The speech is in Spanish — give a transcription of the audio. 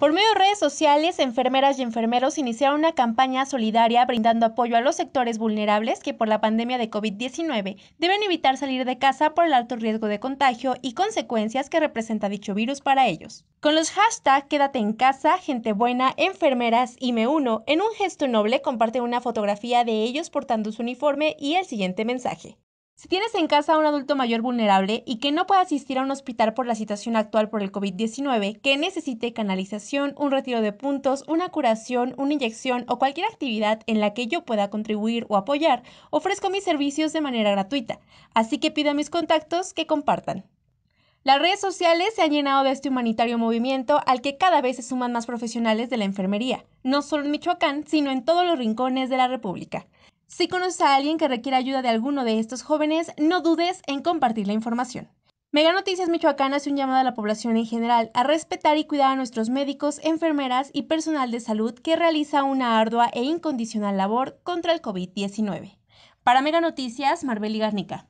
Por medio de redes sociales, enfermeras y enfermeros iniciaron una campaña solidaria brindando apoyo a los sectores vulnerables que por la pandemia de COVID-19 deben evitar salir de casa por el alto riesgo de contagio y consecuencias que representa dicho virus para ellos. Con los hashtags Quédate en casa, Gente Buena, Enfermeras y Me Uno, en un gesto noble comparte una fotografía de ellos portando su uniforme y el siguiente mensaje. Si tienes en casa a un adulto mayor vulnerable y que no puede asistir a un hospital por la situación actual por el COVID-19, que necesite canalización, un retiro de puntos, una curación, una inyección o cualquier actividad en la que yo pueda contribuir o apoyar, ofrezco mis servicios de manera gratuita, así que pida a mis contactos que compartan. Las redes sociales se han llenado de este humanitario movimiento al que cada vez se suman más profesionales de la enfermería, no solo en Michoacán, sino en todos los rincones de la República. Si conoces a alguien que requiera ayuda de alguno de estos jóvenes, no dudes en compartir la información. Mega Noticias Michoacán hace un llamado a la población en general a respetar y cuidar a nuestros médicos, enfermeras y personal de salud que realiza una ardua e incondicional labor contra el COVID-19. Para Mega Noticias, Marbeli Garnica.